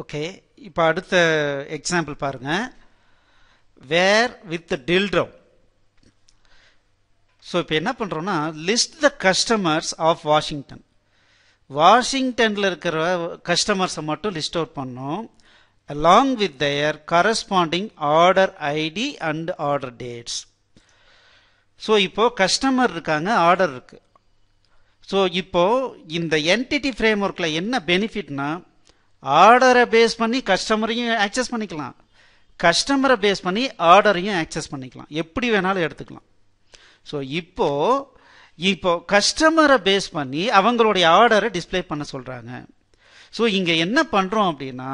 okay இப்போ அடுத்த example பாருங்கள் வேர் வித் டில்ட்ரோ ஸோ இப்போ என்ன பண்ணுறோன்னா list the customers of Washington வாஷிங்டனில் இருக்கிற கஸ்டமர்ஸை மட்டும் லிஸ்ட் அவுட் பண்ணோம் along with their corresponding order ID and order dates so இப்போது கஸ்டமர் இருக்காங்க ஆர்டர் இருக்குது ஸோ இப்போது இந்த என்டிட்டி ஃப்ரேம் ஒர்க்கில் என்ன பெனிஃபிட்னா ஆர்டரை பேஸ் பண்ணி கஸ்டமரையும் ஆக்சஸ் பண்ணிக்கலாம் கஸ்டமரை பேஸ் பண்ணி ஆர்டரையும் ஆக்சஸ் பண்ணிக்கலாம் எப்படி வேணாலும் எடுத்துக்கலாம் ஸோ இப்போது இப்போ கஸ்டமரை பேஸ் பண்ணி அவங்களுடைய ஆர்டரை டிஸ்பிளே பண்ண சொல்கிறாங்க ஸோ இங்கே என்ன பண்ணுறோம் அப்படின்னா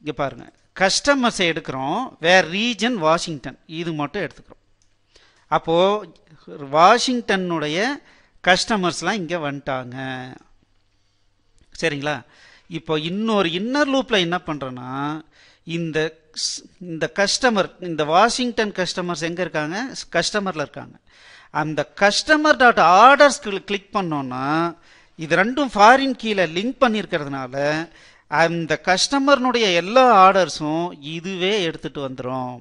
இங்கே பாருங்கள் கஸ்டமர்ஸை எடுக்கிறோம் வேர் ரீஜன் வாஷிங்டன் இது மட்டும் எடுத்துக்கிறோம் அப்போது வாஷிங்டனுடைய கஸ்டமர்ஸ்லாம் இங்கே வந்துட்டாங்க சரிங்களா இப்போ இன்னொரு இன்னர் லூப்பில் என்ன பண்ணுறேன்னா இந்த இந்த கஸ்டமர் இந்த வாஷிங்டன் கஸ்டமர்ஸ் எங்கே இருக்காங்க கஸ்டமரில் இருக்காங்க அந்த கஸ்டமர் டாட் ஆர்டர்ஸ் கிளிக் பண்ணோன்னா இது ரெண்டும் ஃபாரின் கீழே லிங்க் பண்ணியிருக்கிறதுனால அந்த கஸ்டமர்னுடைய எல்லா ஆர்டர்ஸும் இதுவே எடுத்துகிட்டு வந்துடும்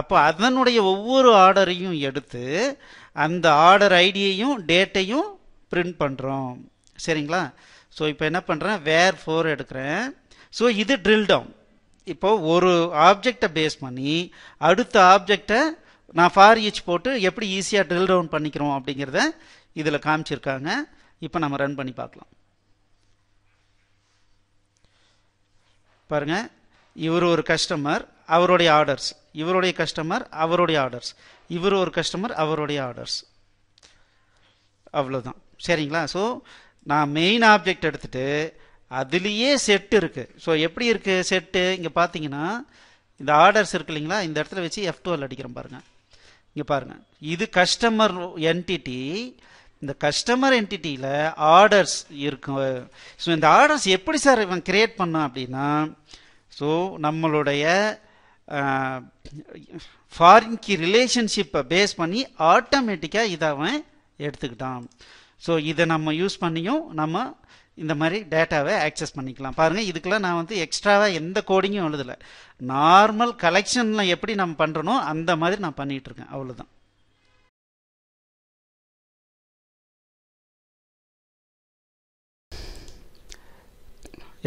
அப்போ அதனுடைய ஒவ்வொரு ஆர்டரையும் எடுத்து அந்த ஆர்டர் ஐடியையும் டேட்டையும் பிரிண்ட் பண்ணுறோம் சரிங்களா ஸோ இப்போ என்ன பண்ணுறேன் வேர் ஃபோர் எடுக்கிறேன் ஸோ இது ட்ரில் டவுன் இப்போது ஒரு ஆப்ஜெக்டை பேஸ் பண்ணி அடுத்த ஆப்ஜெக்டை நான் ஃபார் ஈச் போட்டு எப்படி ஈஸியாக ட்ரில் டவுன் பண்ணிக்கிறோம் அப்படிங்கிறத இதில் காமிச்சிருக்காங்க இப்போ நம்ம ரன் பண்ணி பார்க்கலாம் பாருங்கள் இவர் ஒரு கஸ்டமர் அவருடைய ஆர்டர்ஸ் இவருடைய கஸ்டமர் அவருடைய ஆர்டர்ஸ் இவர் ஒரு கஸ்டமர் அவருடைய ஆர்டர்ஸ் அவ்வளோதான் சரிங்களா ஸோ நான் மெயின் ஆப்ஜெக்ட் எடுத்துகிட்டு அதுலேயே செட் இருக்குது ஸோ எப்படி இருக்குது செட்டு இங்கே பார்த்தீங்கன்னா இந்த ஆர்டர்ஸ் இருக்கு இல்லைங்களா இந்த இடத்துல வச்சு எஃப் டுவெல் அடிக்கிறோம் பாருங்கள் இங்கே பாருங்கள் இது கஸ்டமர் என்டிட்டி இந்த கஸ்டமர் என்டிட்டியில் ஆர்டர்ஸ் இருக்கும் ஸோ இந்த ஆர்டர்ஸ் எப்படி சார் இவன் கிரியேட் பண்ணான் அப்படின்னா ஸோ நம்மளுடைய கி ரிலேஷன்ஷிப்பை பேஸ் பண்ணி ஆட்டோமேட்டிக்காக இதை அவன் எடுத்துக்கிட்டான் ஸோ இதை நம்ம யூஸ் பண்ணியும் நம்ம இந்த மாதிரி டேட்டாவை ஆக்சஸ் பண்ணிக்கலாம் பாருங்கள் இதுக்கெல்லாம் நான் வந்து எக்ஸ்ட்ராவாக எந்த கோடிங்கும் எழுதலை நார்மல் கலெக்ஷனில் எப்படி நம்ம பண்ணுறனோ அந்த மாதிரி நான் பண்ணிகிட்ருக்கேன் அவ்வளோதான்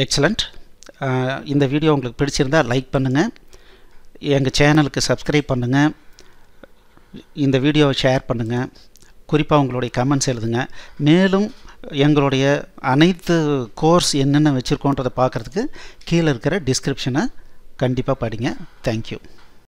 எக்ஸலண்ட் இந்த வீடியோ உங்களுக்கு பிடிச்சிருந்தால் லைக் பண்ணுங்கள் எங்கள் சேனலுக்கு சப்ஸ்கிரைப் பண்ணுங்கள் இந்த வீடியோவை ஷேர் பண்ணுங்கள் குறிப்பாக உங்களுடைய கமெண்ட்ஸ் எழுதுங்க மேலும் எங்களுடைய அனைத்து கோர்ஸ் என்னென்ன வச்சுருக்கோன்றதை பார்க்குறதுக்கு கீழே இருக்கிற டிஸ்கிரிப்ஷனை கண்டிப்பாக படிங்க தேங்க்யூ